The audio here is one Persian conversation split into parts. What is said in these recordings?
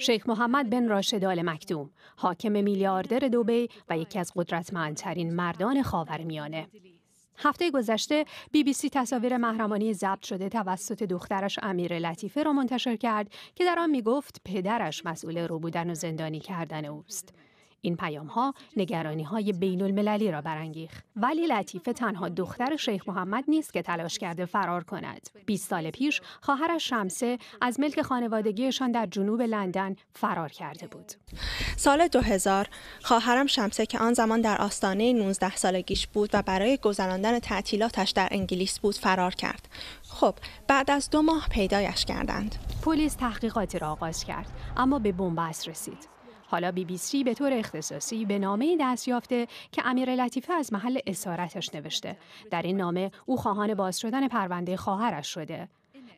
شیخ محمد بن راشد آل مکتوم، حاکم میلیاردر دوبی و یکی از قدرتمندترین مردان خاورمیانه. هفته گذشته بی بی سی تصاویر محرمانی ضبط شده توسط دخترش امیر لطیفه را منتشر کرد که در آن می گفت پدرش مسئول رو بودن و زندانی کردن اوست. این پیام ها نگرانی های بین المللی را برانگیخت. ولی لطیفه تنها دختر شیخ محمد نیست که تلاش کرده فرار کند. 20 سال پیش خواهرش شمسه از ملک خانوادگیشان در جنوب لندن فرار کرده بود. سال 2000 خواهرم شمسه که آن زمان در آستانه 19 سالگیش بود و برای گذراندن تعطیلاتش در انگلیس بود فرار کرد. خب بعد از دو ماه پیدایش کردند. پلیس تحقیقاتی را آغاز کرد اما به بنبست رسید. حالا بی بی سی به طور اختصاصی به نامه دست یافته که امیر لطیفه از محل اسارتش نوشته. در این نامه او خواهان باز شدن پرونده خواهرش شده.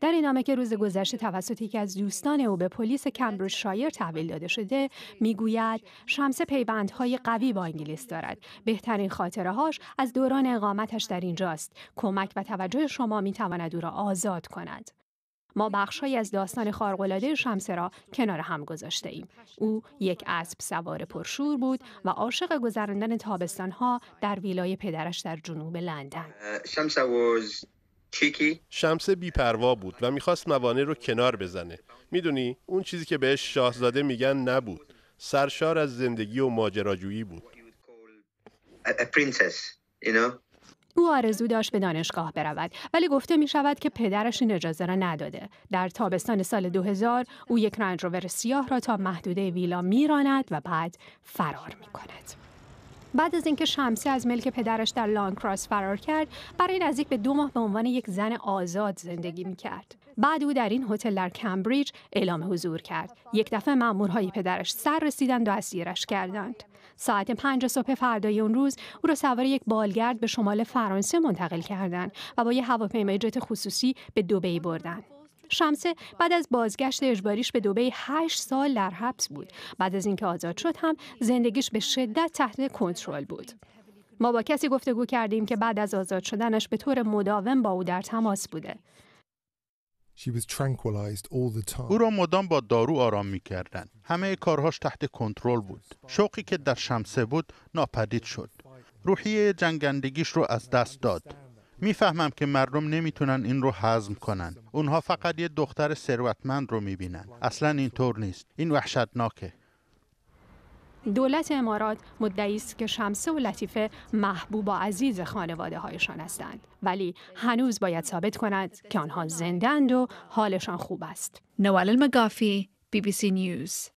در این نامه که روز گذشته توسط یکی از دوستان او به پلیس کمبریج شایر تحویل داده شده میگوید شمس پیوندهای قوی با انگلیس دارد بهترین هاش از دوران اقامتش در اینجاست کمک و توجه شما میتواند او را آزاد کند ما بخشهایی از داستان خارق‌العاده شمسه را کنار هم گذاشته ایم. او یک اسب سوار پرشور بود و عاشق گذراندن تابستانها در ویلای پدرش در جنوب لندن. شمسه بیپروا بود و میخواست موانع رو کنار بزنه. میدونی اون چیزی که بهش شاهزاده میگن نبود. سرشار از زندگی و ماجراجویی بود. او آرزو داشت به دانشگاه برود ولی گفته می شود که پدرش این اجازه را نداده در تابستان سال 2000 او یک رنج سیاه را تا محدوده ویلا میراند و بعد فرار می کند بعد از اینکه شمسی از ملک پدرش در لانکراس فرار کرد برای نزدیک به دو ماه به عنوان یک زن آزاد زندگی می کرد. بعد او در این هتل در کمبریج اعلام حضور کرد. یک دفعه مامورهای پدرش سر رسیدند و اسیرش کردند. ساعت پنج صبح فردای اون روز او را سوار یک بالگرد به شمال فرانسه منتقل کردند و با یک هواپیمای جت خصوصی به دوبی بردند. شمسه بعد از بازگشت اجباریش به دبی 8 سال در حبس بود. بعد از اینکه آزاد شد هم زندگیش به شدت تحت کنترل بود. ما با کسی گفتگو کردیم که بعد از آزاد شدنش به طور مداوم با او در تماس بوده. او را مدام با دارو آرام می کردن. همه کارهاش تحت کنترل بود. شوقی که در شمسه بود ناپدید شد. روحیه جنگندگیش رو از دست داد. میفهمم که مردم نمیتونن این رو حزم کنن اونها فقط یه دختر ثروتمند رو میبینن اصلا اینطور نیست این وحشتناکه دولت امارات مدعی است که شمسه و لطیفه محبوب و عزیز خانواده هایشان هستند ولی هنوز باید ثابت کند که آنها زندند و حالشان خوب است نوال المگافی بی بی سی نیوز